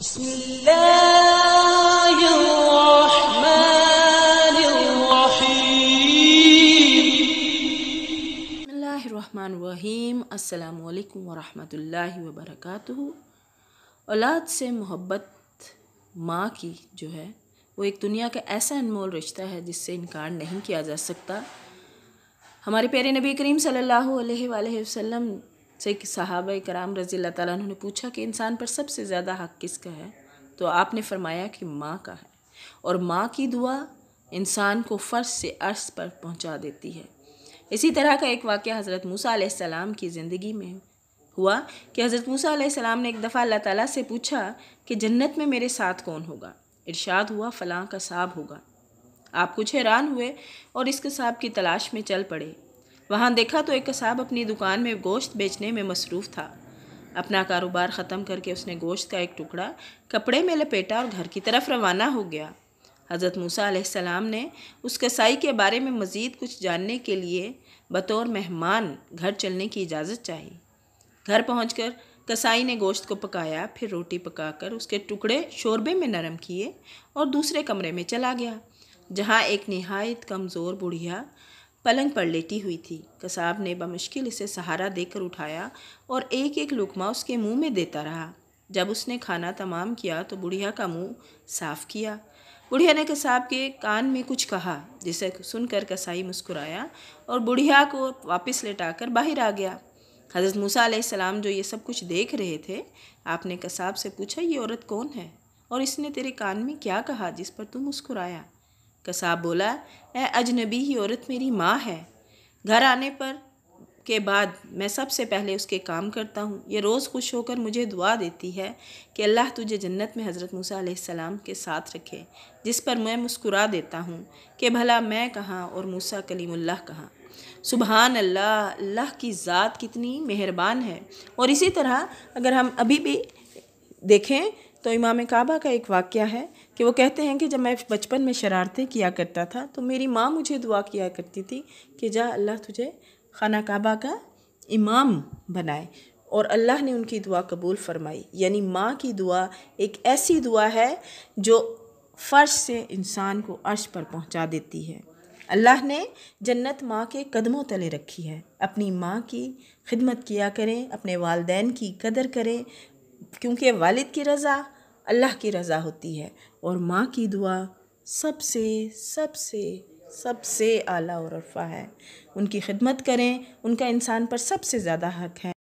بسم الله الرحمن الرحيم بسم الله الرحمن الرحيم السلام عليكم ورحمة الله وبركاته औलाद से मोहब्बत माँ की जो है वो एक दुनिया का ऐसा अनमोल रिश्ता है जिससे इनकार नहीं किया जा सकता हमारे प्यारे नबी करीम सल्लल्लाहु अलैहि वसल्लम से सहाबा कराम रज़ी अल्लाह ने पूछा कि इंसान पर सबसे ज़्यादा हक किसका है तो आपने फरमाया कि माँ का है और माँ की दुआ इंसान को फ़र्श से अर्श पर पहुँचा देती है इसी तरह का एक वाक़ हज़रत मूसा सलाम की ज़िंदगी में हुआ कि हज़रत मूसा सलाम ने एक दफ़ा अल्लाह ताली से पूछा कि जन्नत में मेरे साथ कौन होगा इरशाद हुआ फ़लाँ का साहब होगा आप कुछ हैरान हुए और इसके साहब की तलाश में चल पड़े वहाँ देखा तो एक कसाब अपनी दुकान में गोश्त बेचने में मसरूफ़ था अपना कारोबार ख़त्म करके उसने गोश्त का एक टुकड़ा कपड़े में लपेटा और घर की तरफ रवाना हो गया हज़रत मूसा सलाम ने उस कसाई के बारे में मज़ीद कुछ जानने के लिए बतौर मेहमान घर चलने की इजाज़त चाहिए घर पहुँच कसाई ने गोश्त को पकाया फिर रोटी पकाकर उसके टुकड़े शोरबे में नरम किए और दूसरे कमरे में चला गया जहाँ एक नहायत कमज़ोर बुढ़िया पलंग पर लेटी हुई थी कसाब ने बमुश्किल इसे सहारा देकर उठाया और एक एक लुकमा उसके मुंह में देता रहा जब उसने खाना तमाम किया तो बुढ़िया का मुंह साफ किया बुढ़िया ने कसाब के कान में कुछ कहा जिसे सुनकर कसाई मुस्कुराया और बुढ़िया को वापस लेटाकर बाहर आ गया हज़रत मूसा सलाम जो ये सब कुछ देख रहे थे आपने कसाब से पूछा ये औरत कौन है और इसने तेरे कान में क्या कहा जिस पर तू मुस्कुराया कसाब बोला ए अजनबी ही औरत मेरी माँ है घर आने पर के बाद मैं सबसे पहले उसके काम करता हूँ ये रोज़ खुश होकर मुझे दुआ देती है कि अल्लाह तुझे जन्नत में हज़रत मूसा सलाम के साथ रखे जिस पर मैं मुस्कुरा देता हूँ कि भला मैं कहाँ और मूसा कलीमुल्लाह कहाँ सुबहान अल्लाह अल्लाह की ज़ात कितनी मेहरबान है और इसी तरह अगर हम अभी भी देखें तो इमाम काबा का एक वाक़ है कि वो कहते हैं कि जब मैं बचपन में शरारतें किया करता था तो मेरी माँ मुझे दुआ किया करती थी कि जा अल्लाह तुझे खाना काबा का इमाम बनाए और अल्लाह ने उनकी दुआ कबूल फरमाई यानी माँ की दुआ एक ऐसी दुआ है जो फ़र्श से इंसान को अर्श पर पहुँचा देती है अल्लाह ने जन्नत माँ के कदमों तले रखी है अपनी माँ की खिदमत किया करें अपने वालदेन की कदर करें क्योंकि वालिद की रज़ा अल्लाह की रज़ा होती है और माँ की दुआ सबसे सबसे सबसे आला और रफ़ा है उनकी खिदमत करें उनका इंसान पर सबसे ज़्यादा हक है